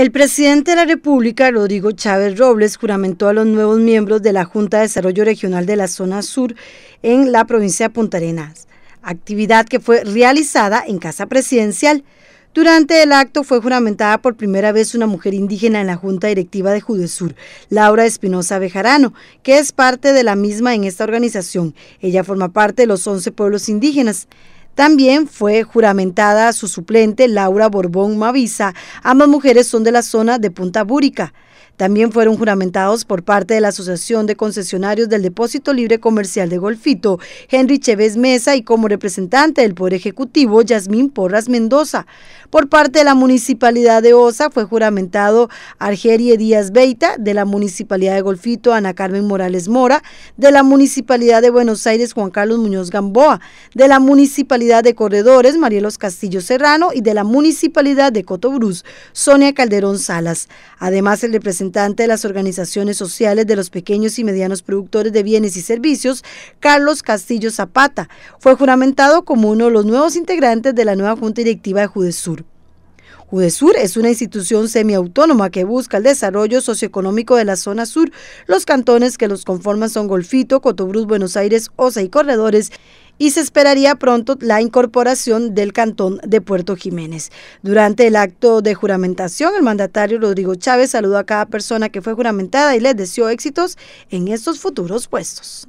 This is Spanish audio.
El presidente de la República, Rodrigo Chávez Robles, juramentó a los nuevos miembros de la Junta de Desarrollo Regional de la Zona Sur en la provincia de Punta Arenas, actividad que fue realizada en Casa Presidencial. Durante el acto fue juramentada por primera vez una mujer indígena en la Junta Directiva de Judesur, Laura Espinosa Bejarano, que es parte de la misma en esta organización. Ella forma parte de los 11 pueblos indígenas. También fue juramentada su suplente Laura Borbón Mavisa. Ambas mujeres son de la zona de Punta Búrica. También fueron juramentados por parte de la Asociación de Concesionarios del Depósito Libre Comercial de Golfito, Henry Chévez Mesa, y como representante del Poder Ejecutivo, Yasmín Porras Mendoza. Por parte de la Municipalidad de Osa fue juramentado Argerie Díaz Beita, de la Municipalidad de Golfito, Ana Carmen Morales Mora, de la Municipalidad de Buenos Aires, Juan Carlos Muñoz Gamboa, de la Municipalidad de Corredores, Marielos Castillo Serrano, y de la Municipalidad de Cotobruz, Sonia Calderón Salas. Además, el representante de las organizaciones sociales de los pequeños y medianos productores de bienes y servicios, Carlos Castillo Zapata, fue juramentado como uno de los nuevos integrantes de la nueva Junta Directiva de Judesur. UDESUR es una institución semiautónoma que busca el desarrollo socioeconómico de la zona sur. Los cantones que los conforman son Golfito, Cotobruz, Buenos Aires, Osa y Corredores y se esperaría pronto la incorporación del cantón de Puerto Jiménez. Durante el acto de juramentación, el mandatario Rodrigo Chávez saludó a cada persona que fue juramentada y les deseó éxitos en estos futuros puestos.